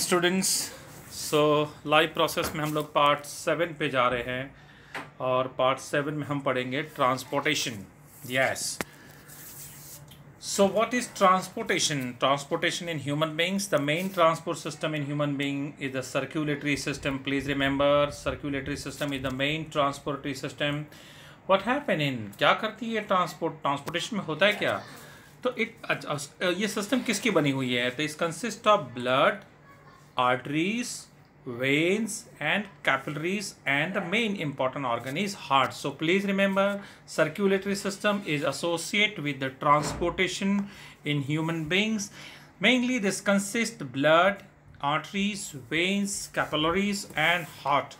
Students so live process में हम लोग पार्ट सेवन पे जा रहे हैं और पार्ट सेवन में हम पढ़ेंगे transportation yes so what is transportation transportation in human beings the main transport system in human being is the circulatory system please remember circulatory system is the main transportary system what happen in क्या करती है transport transportation में होता है क्या तो it अच्छा, ये सिस्टम किसकी बनी हुई है तो इस consist of blood arteries veins and capillaries and the main important organ is heart so please remember circulatory system is associated with the transportation in human beings mainly this consist blood arteries veins capillaries and heart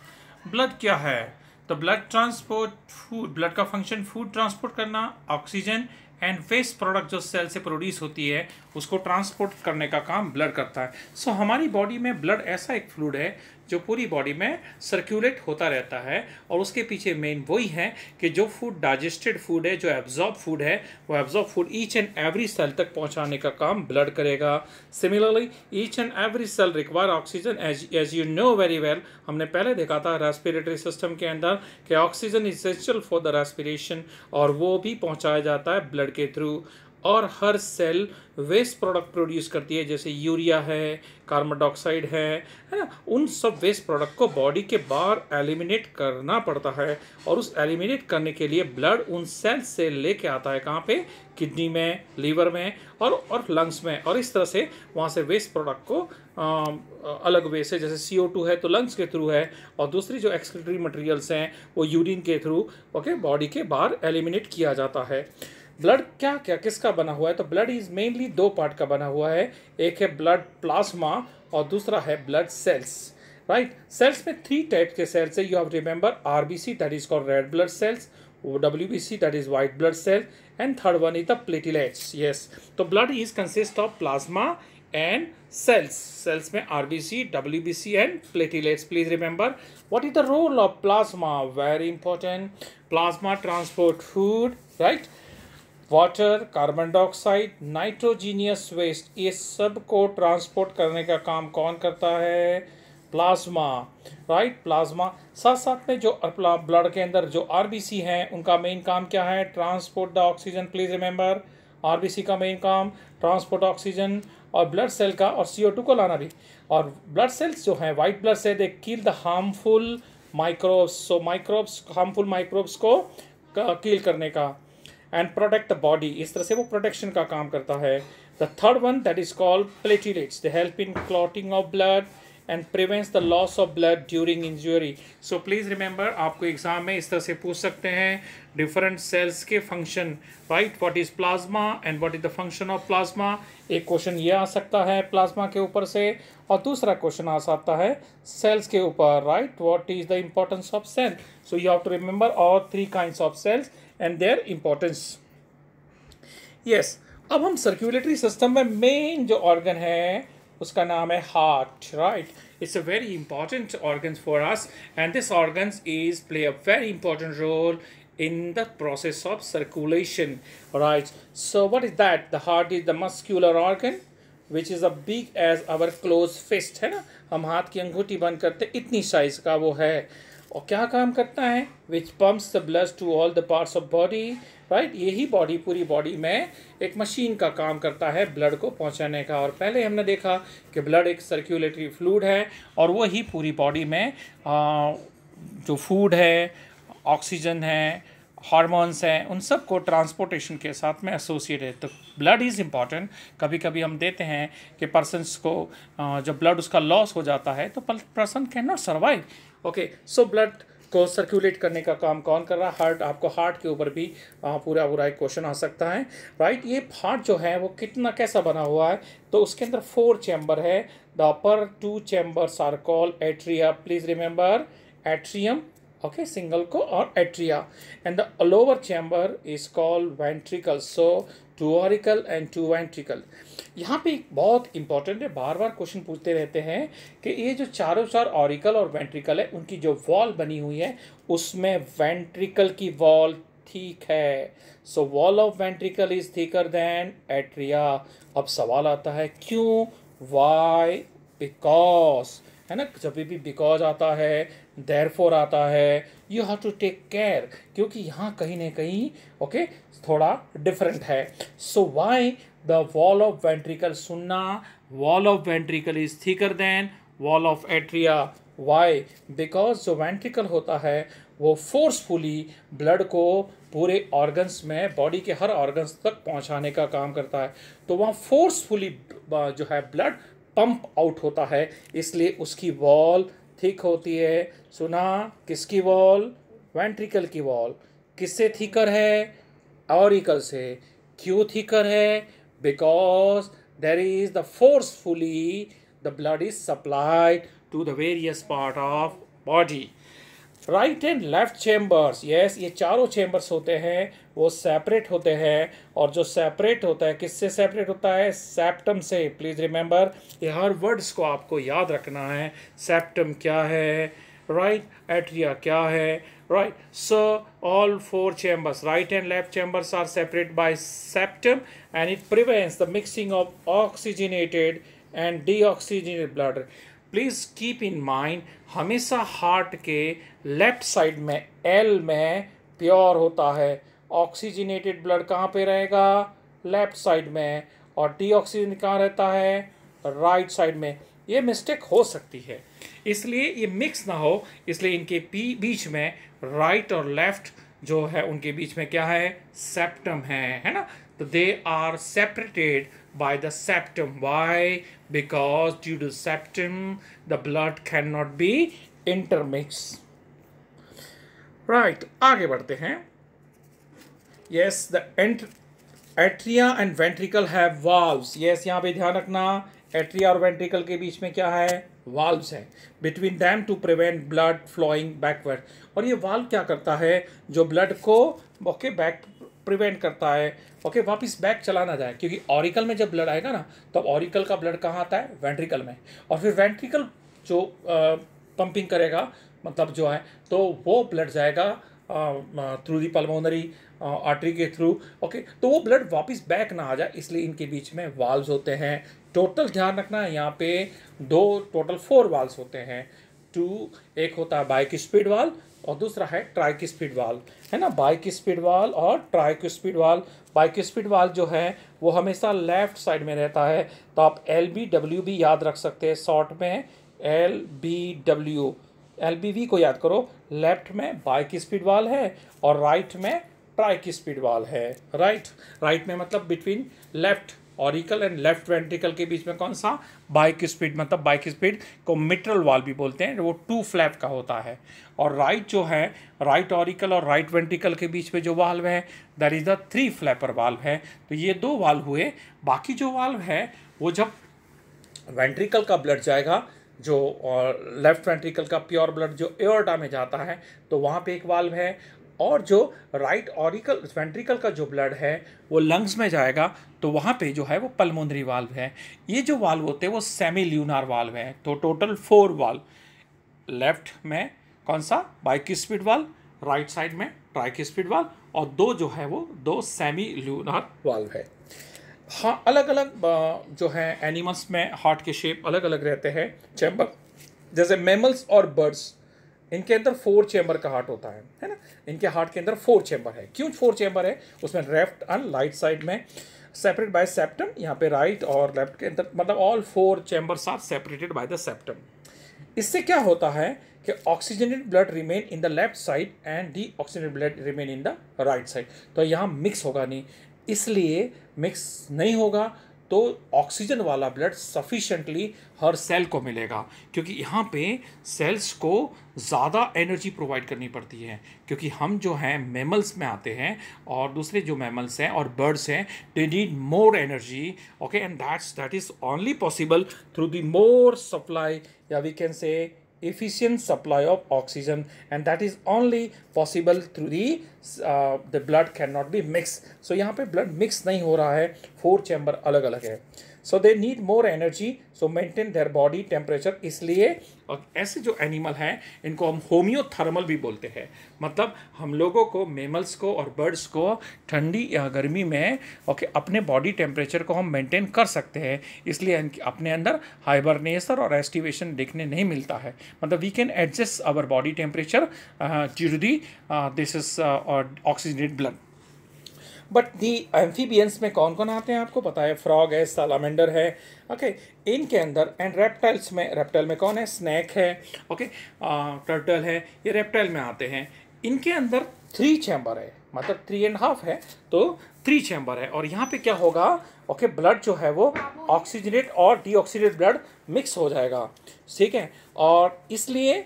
blood kya hai the blood transport food blood ka function food transport karna oxygen and waste product जो cell से produce होती है उसको transport करने का काम blood करता है सो so, हमारी बॉडी में ब्लड ऐसा एक फ्लूड है जो पूरी बॉडी में सर्कुलेट होता रहता है और उसके पीछे मेन वही है कि जो फूड डाइजेस्टेड फूड है जो एब्जॉर्ब फूड है वो absorb food each and every cell तक पहुंचाने का काम ब्लड करेगा similarly each and every cell require oxygen as as you know very well हमने पहले देखा था रेस्पिरेटरी सिस्टम के अंदर कि oxygen essential for the respiration और वो भी पहुँचाया जाता है ब्लड के थ्रू और हर सेल वेस्ट प्रोडक्ट प्रोड्यूस करती है जैसे यूरिया है कार्बन डाइऑक्साइड है है ना उन सब वेस्ट प्रोडक्ट को बॉडी के बाहर एलिमिनेट करना पड़ता है और उस एलिमिनेट करने के लिए ब्लड उन सेल से लेके आता है कहाँ पे किडनी में लीवर में और और लंग्स में और इस तरह से वहाँ से वेस्ट प्रोडक्ट को आ, अलग वे से जैसे सी है तो लंग्स के थ्रू है और दूसरी जो एक्सक्रेटरी मटेरियल्स हैं वो यूरिन के थ्रू ओके बॉडी के बाहर एलिमिनेट किया जाता है ब्लड क्या क्या किसका बना हुआ है तो ब्लड इज मेनली दो पार्ट का बना हुआ है एक है ब्लड प्लाज्मा और दूसरा है ब्लड सेल्स राइट सेल्स में थ्री टाइप के सेल्स है you have remember R B C that is called red blood cells W B C that is white blood cell and third one is the platelets yes तो blood is consist of plasma and cells cells में R B C W B C and platelets please remember what is the role of plasma very important plasma transport food right water carbon dioxide nitrogenous waste ये सब को transport करने का काम कौन करता है प्लाज्मा राइट प्लाज्मा साथ साथ में जो ब्लड के अंदर जो सी हैं उनका मेन काम क्या है transport the oxygen please remember C का मेन काम ट्रांसपोर्ट ऑक्सीजन और ब्लड सेल का और टू को लाना भी और ब्लड सेल्स जो हैं white blood cell they kill the harmful microbes so microbes harmful microbes को किल uh, करने का एंड प्रोटेक्ट द बॉडी इस तरह से वो प्रोटेक्शन का काम करता है the third one that is called platelets the help in clotting of blood and prevents the loss of blood during injury so please remember आपको एग्जाम में इस तरह से पूछ सकते हैं डिफरेंट सेल्स के function right what is plasma and what is the function of plasma एक क्वेश्चन ये आ सकता है प्लाज्मा के ऊपर से और दूसरा क्वेश्चन आ सकता है सेल्स के ऊपर right what is the importance of cell so you have to remember all three kind of cells and their importance yes अब हम सर्कुलेटरी सिस्टम में मेन जो ऑर्गन है उसका नाम है heart right it's a very important organ for us and this organ is play a very important role in the process of circulation right so what is that the heart is the muscular organ which is a big as our close fist है ना हम हाथ की अंगूठी बंद करते इतनी size का वो है और क्या काम करता है which pumps the blood to all the parts of body right यही बॉडी पूरी बॉडी में एक मशीन का काम करता है ब्लड को पहुंचाने का और पहले हमने देखा कि ब्लड एक सर्कुलेटरी फ्लूड है और वही पूरी बॉडी में आ, जो फूड है ऑक्सीजन है हार्मोन्स हैं उन सब को ट्रांसपोर्टेशन के साथ में एसोसिएट है तो ब्लड इज़ इम्पॉर्टेंट कभी कभी हम देते हैं कि पर्सनस को जब ब्लड उसका लॉस हो जाता है तो person can not survive okay so blood को सर्कुलेट करने का काम कौन कर रहा है हार्ट आपको हार्ट के ऊपर भी आ, पूरा पूरा एक क्वेश्चन आ सकता है राइट ये हार्ट जो है वो कितना कैसा बना हुआ है तो उसके अंदर फोर चैम्बर है the upper two chambers are call atria please remember atrium okay single को और atria and the lower chamber is called ventricle so two auricle and two ventricle यहाँ पे बहुत इंपॉर्टेंट है बार बार क्वेश्चन पूछते रहते हैं कि ये जो चारों चार ऑरिकल और वेंट्रिकल है उनकी जो वॉल बनी हुई है उसमें वेंट्रिकल की वॉल ठीक है so wall of ventricle is thicker than atria अब सवाल आता है क्यों वाई बिकॉज है ना जब भी बिकॉज आता है फोर आता है you have to take care क्योंकि यहाँ कहीं ना कहीं ओके थोड़ा डिफरेंट है so why the wall of ventricle सुनना wall of ventricle is thicker than wall of atria why because जो वेंट्रिकल होता है वो फोर्सफुली ब्लड को पूरे ऑर्गन्स में बॉडी के हर ऑर्गन्स तक पहुंचाने का काम करता है तो वहाँ फोर्सफुली जो है ब्लड पंप आउट होता है इसलिए उसकी वॉल थिक होती है सुना किसकी वॉल वेंट्रिकल की वॉल किससे थीकर है ऑरिकल से क्यों थीकर है because there is the forcefully the blood is supplied to the various part of body right and left chambers yes ये चारों चेंबर्स होते हैं वो सेपरेट होते हैं और जो सेपरेट होता है किससे सेपरेट होता है सेप्टम से प्लीज रिमेंबर ये हर वर्ड्स को आपको याद रखना है सेप्टम क्या है राइट right, एट्रिया क्या है right so all four chambers right and left chambers are separate by septum and it prevents the mixing of oxygenated and deoxygenated blood please keep in mind हमेशा heart के left side में L में pure होता है oxygenated blood कहाँ पे रहेगा left side में और डी ऑक्सीजन कहाँ रहता है राइट साइड में ये मिस्टेक हो सकती है इसलिए ये मिक्स ना हो इसलिए इनके पी बीच में राइट और लेफ्ट जो है उनके बीच में क्या है सेप्टम है है ना तो they are separated by the septum. Why? Because due to septum, the blood cannot be intermix. Right, आगे बढ़ते हैं Yes, the atria and ventricle have valves. Yes, यहाँ पे ध्यान रखना atria और ventricle के बीच में क्या है वाल्व्स है between them to prevent blood flowing backward और ये वाल्व क्या करता है जो ब्लड को ओके बैक प्रिवेंट करता है ओके वापस बैक चलाना जाए क्योंकि ऑरिकल में जब ब्लड आएगा ना तो ऑरिकल का ब्लड कहाँ आता है वेंट्रिकल में और फिर वेंट्रिकल जो पंपिंग करेगा मतलब जो है तो वो ब्लड जाएगा थ्रू दी पल्मोनरी आर्टरी के थ्रू ओके तो वो ब्लड वापस बैक ना आ जाए इसलिए इनके बीच में वाल्व्स होते हैं टोटल ध्यान रखना है यहाँ पे दो टोटल फोर वाल्व्स होते हैं टू एक होता है बाइक स्पीड वाल्व और दूसरा है ट्राइक स्पीड वाल है ना बाइक स्पीड वाल और tricuspid valve bicuspid valve जो है वो हमेशा लेफ्ट साइड में रहता है तो आप एल बी डब्ल्यू भी याद रख सकते हैं शॉर्ट में L B W L B V को याद करो लेफ्ट में बाइक स्पीड वाल है और राइट में ट्राइक स्पीड वाल है राइट राइट में मतलब between left auricle and left ventricle के बीच में कौन सा बाइक स्पीड मतलब बाइक स्पीड को मिट्रल वाल भी बोलते हैं वो टू फ्लैप का होता है और राइट जो है राइट ऑरिकल और राइट वेंट्रिकल के बीच में जो वाल्व है that is the three flapper valve है तो ये दो वाल्व हुए बाकी जो वाल्व है वो जब वेंट्रिकल का ब्लड जाएगा जो लेफ्ट वेंट्रिकल का प्योर ब्लड जो एयरटा में जाता है तो वहाँ पे एक वाल्व है और जो राइट ऑरिकल वेंट्रिकल का जो ब्लड है वो लंग्स में जाएगा तो वहाँ पे जो है वो पल्मोनरी वाल्व है ये जो वाल्व होते हैं वो सेमी ल्यूनार वाल्व है तो टोटल फोर वाल्व लेफ्ट में कौन सा bicuspid valve right side में ट्राइक स्पीड वाल्व और दो जो है वो दो सेमी ल्यूनार वाल्व है हाँ अलग अलग जो है एनिमल्स में हार्ट के शेप अलग अलग रहते हैं चैम्बर जैसे मेमल्स और बर्ड्स इनके अंदर फोर चैम्बर का हार्ट होता है है ना इनके हार्ट के अंदर फोर चैम्बर है क्यों फोर चैम्बर है उसमें लेफ्ट एंड राइट साइड में सेपरेट बाय सेप्टम यहाँ पे राइट और लेफ्ट के अंदर मतलब all four chambers are separated by the septum इससे क्या होता है कि oxygenate blood remain in the left side and deoxygenate blood remain in the right side तो यहाँ मिक्स होगा नहीं इसलिए मिक्स नहीं होगा तो ऑक्सीजन वाला ब्लड सफिशेंटली हर सेल को मिलेगा क्योंकि यहाँ पे सेल्स को ज़्यादा एनर्जी प्रोवाइड करनी पड़ती है क्योंकि हम जो हैं मेमल्स में आते हैं और दूसरे जो मेमल्स हैं और बर्ड्स हैं they need more energy okay and that's that is only possible through the more supply या we can say efficient supply of oxygen and that is only possible through the the blood can not be mix so यहाँ पे blood mix नहीं हो रहा है four chamber अलग अलग है so they need more energy so maintain their body temperature इसलिए और ऐसे जो एनिमल हैं इनको हम होम्योथर्मल भी बोलते हैं मतलब हम लोगों को मेमल्स को और बर्ड्स को ठंडी या गर्मी में ओके अपने बॉडी टेम्परेचर को हम मेंटेन कर सकते हैं इसलिए अपने अंदर हाइबरनेसर और एस्टिवेशन देखने नहीं मिलता है मतलब we can adjust our body temperature due the this is oxygenate blood but the amphibians में कौन कौन आते हैं आपको पता है फ्रॉग है सालामेंडर है ओके इनके अंदर एंड रेप्टाइल्स में रेप्टाइल में कौन है स्नैक है ओके टर्टल है ये रेप्टाइल में आते हैं इनके अंदर थ्री चैम्बर है मतलब थ्री एंड हाफ है तो थ्री चैम्बर है और यहाँ पे क्या होगा ओके okay, ब्लड जो है वो ऑक्सीजनेट और डीऑक्सीजनेट ब्लड मिक्स हो जाएगा ठीक है और इसलिए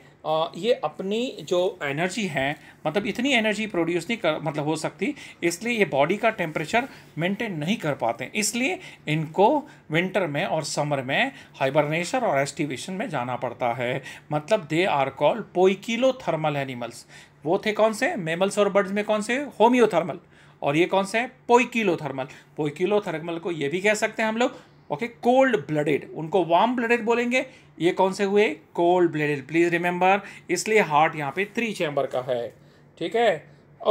ये अपनी जो एनर्जी है मतलब इतनी एनर्जी प्रोड्यूस नहीं कर मतलब हो सकती इसलिए ये बॉडी का टेम्परेचर मेंटेन नहीं कर पाते इसलिए इनको विंटर में और समर में हाइबरनेशन और एस्टिवेशन में जाना पड़ता है मतलब they are called poikilothermal animals वो थे कौन से मेमल्स और बर्ड्स में कौन से होम्योथर्मल और ये कौन से है पोइकिलो थर्मल पोइकिलो थर्मल को ये भी कह सकते हैं हम लोग ओके कोल्ड ब्लडेड उनको वार्म ब्लडेड बोलेंगे ये कौन से हुए कोल्ड ब्लडेड प्लीज़ रिमेंबर इसलिए हार्ट यहाँ पे थ्री चैम्बर का है ठीक है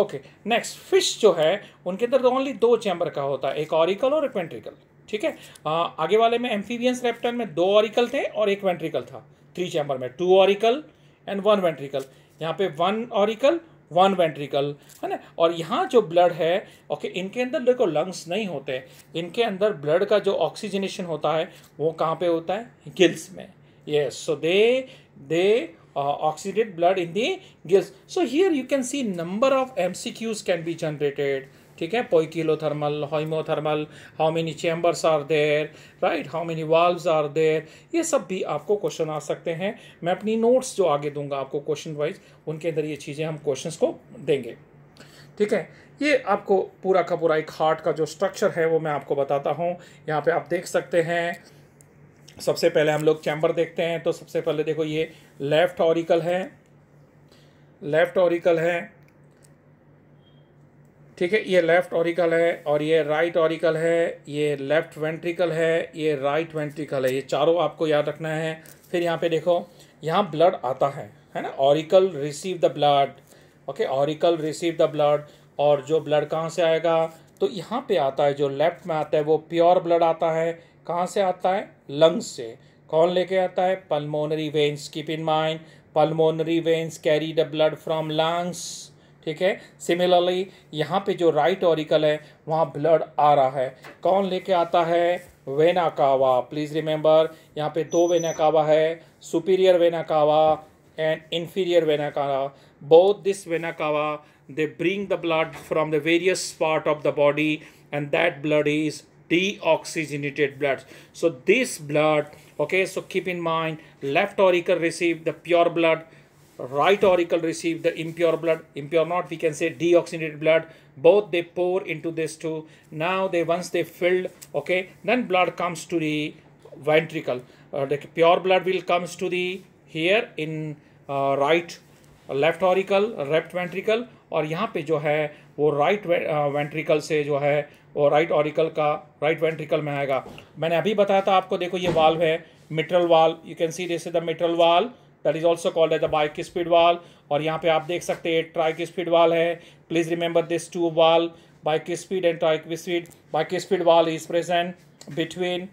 ओके नेक्स्ट फिश जो है उनके अंदर तो ओनली दो चैम्बर का होता है एक ऑरिकल और एक वेंट्रिकल ठीक है आगे वाले में एम्फीबियंस रेप्टन में दो ऑरिकल थे और एक वेंट्रिकल था थ्री चैम्बर में two auricle and one ventricle यहाँ पे वन ऑरिकल वन वेंट्रिकल है ना और यहाँ जो ब्लड है ओके इनके अंदर देखो लंग्स नहीं होते इनके अंदर ब्लड का जो ऑक्सीजनेशन होता है वो कहाँ पे होता है गिल्स में yes so they they oxidate blood in the gills so here you can see number of molecules can be generated ठीक है poikilothermal thermal how many chambers are there right how many valves are there ये सब भी आपको question आ सकते हैं मैं अपनी नोट्स जो आगे दूंगा आपको क्वेश्चन वाइज उनके अंदर ये चीज़ें हम क्वेश्चन को देंगे ठीक है ये आपको पूरा का पूरा एक हार्ट का जो स्ट्रक्चर है वो मैं आपको बताता हूँ यहाँ पे आप देख सकते हैं सबसे पहले हम लोग चैम्बर देखते हैं तो सबसे पहले देखो ये लेफ़्ट ऑरिकल है लेफ़्ट ऑरिकल है ठीक है ये लेफ़्ट ऑरिकल है और ये राइट ऑरिकल है ये लेफ़्ट वेंट्रिकल है ये राइट वेंट्रिकल है ये चारों आपको याद रखना है फिर यहाँ पे देखो यहाँ ब्लड आता है है ना auricle receive the blood okay auricle receive the blood और जो ब्लड कहाँ से आएगा तो यहाँ पे आता है जो लेफ़्ट में आता है वो प्योर ब्लड आता है कहाँ से आता है लंग्स से कौन लेके आता है pulmonary veins keep in mind pulmonary veins carry the blood from lungs ठीक है सिमिलरली यहाँ पे जो राइट ऑरिकल है वहाँ ब्लड आ रहा है कौन लेके आता है वेना कावा प्लीज़ रिमेंबर यहाँ पे दो वेना कावा है superior vena cava and inferior vena cava both this vena cava they bring the blood from the various part of the body and that blood is deoxygenated blood so this blood okay so keep in mind left auricle receive the pure blood right auricle receive the impure blood impure not we can say deoxygenated blood both they pour into this too now they once they filled okay then blood comes to the ventricle uh, the pure blood will comes to the here in uh, right left auricle left ventricle और यहाँ पे जो है वो right ventricle से जो है वो राइट ऑरिकल का राइट वेंट्रिकल में आएगा मैंने अभी बताया था आपको देखो ये वाल्व है mitral valve you can see this is the mitral valve that is also called as the bicuspid valve और यहाँ पे आप देख सकते हैं ट्राइक स्पीड वाल है please remember this two valve bicuspid and tricuspid bicuspid valve is present between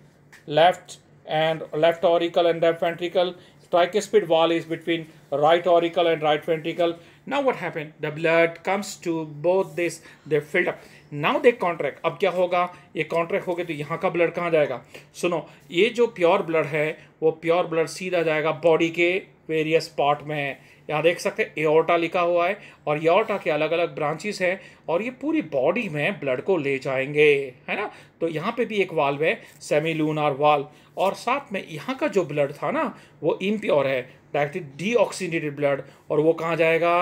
left and left auricle and left ventricle tricuspid valve is between right auricle and right ventricle now what happen the blood comes to both this the filled up now they contract अब क्या होगा ये contract हो गया तो यहाँ का blood कहाँ जाएगा सुनो ये जो प्योर ब्लड है वो प्योर ब्लड सीधा जाएगा बॉडी के वेरियस पार्ट में है यहाँ देख सकते हैं एओटा लिखा हुआ है और एओटा के अलग अलग ब्रांचेस हैं और ये पूरी बॉडी में ब्लड को ले जाएंगे है ना तो यहाँ पे भी एक वाल्व है सेमी लूनार वाल्व और साथ में यहाँ का जो ब्लड था ना वो इम्प्योर है डायरेक्टली डीऑक्सीडेटेड ब्लड और वो कहाँ जाएगा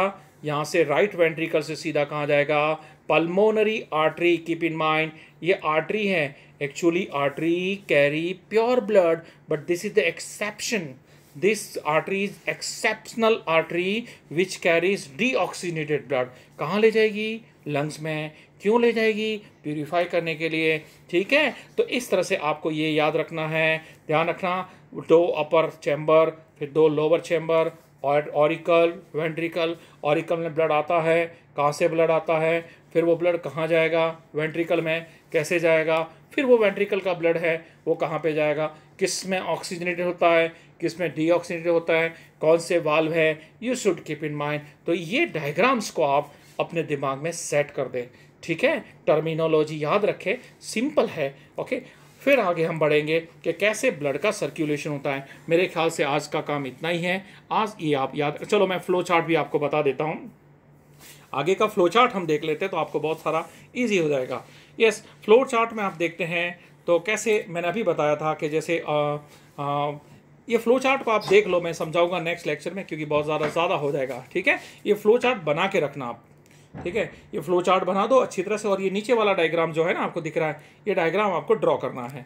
यहाँ से राइट वेंट्रिकल से सीधा कहाँ जाएगा pulmonary artery keep in mind ये आर्टरी है actually artery carry pure blood but this is the exception this artery is exceptional artery which carries deoxygenated blood कहाँ ले जाएगी लंग्स में क्यों ले जाएगी प्योरीफाई करने के लिए ठीक है तो इस तरह से आपको ये याद रखना है ध्यान रखना दो अपर चैम्बर फिर दो लोअर चैम्बर और ऑरिकल वेंट्रिकल ऑरिकल में ब्लड आता है कहाँ से ब्लड आता है फिर वो ब्लड कहाँ जाएगा वेंट्रिकल में कैसे जाएगा फिर वो वेंट्रिकल का ब्लड है वो कहाँ पे जाएगा किस में ऑक्सीजनेटेड होता है किस में डीऑक्सीजनेटेड होता है कौन से वाल्व है you should keep in mind तो ये डायग्राम्स को आप अपने दिमाग में सेट कर दें ठीक है टर्मिनोलॉजी याद रखें सिंपल है ओके फिर आगे हम बढ़ेंगे कि कैसे ब्लड का सर्कुलेशन होता है मेरे ख्याल से आज का काम इतना ही है आज ये आप याद चलो मैं फ्लो चार्ट भी आपको बता देता हूँ आगे का फ्लो चार्ट हम देख लेते हैं तो आपको बहुत सारा इजी हो जाएगा यस फ्लो चार्ट में आप देखते हैं तो कैसे मैंने अभी बताया था कि जैसे आ, आ, ये फ्लो चार्ट को आप देख लो मैं समझाऊंगा नेक्स्ट लेक्चर में क्योंकि बहुत ज़्यादा ज़्यादा हो जाएगा ठीक है ये फ्लो चार्ट बना के रखना आप ठीक है ये फ्लो चार्ट बना दो अच्छी तरह से और ये नीचे वाला डायग्राम जो है ना आपको दिख रहा है ये डायग्राम आपको ड्रॉ करना है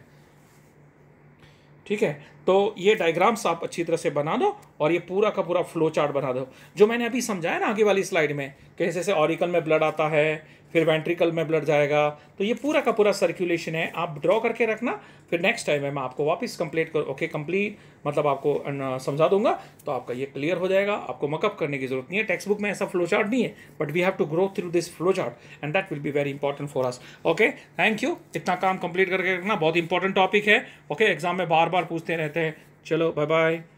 ठीक है तो ये डायग्राम्स आप अच्छी तरह से बना दो और ये पूरा का पूरा फ्लो चार्ट बना दो जो मैंने अभी समझाया ना आगे वाली स्लाइड में कैसे से ऑरिकल में ब्लड आता है फिर वेंट्रिकल में ब्लड जाएगा तो ये पूरा का पूरा सर्कुलेशन है आप ड्रॉ करके रखना फिर नेक्स्ट टाइम मैं आपको वापस कंप्लीट कर ओके कंप्लीट मतलब आपको समझा दूंगा तो आपका ये क्लियर हो जाएगा आपको मकअप करने की जरूरत नहीं है टेक्स्ट बुक में ऐसा फ्लो चार्ट नहीं है but we have to grow through this flow chart and that will be very important for us okay thank you इतना काम कंप्लीट करके रखना बहुत इंपॉर्टेंट टॉपिक है ओके okay, एग्जाम में बार बार पूछते रहते हैं there. Bye bye.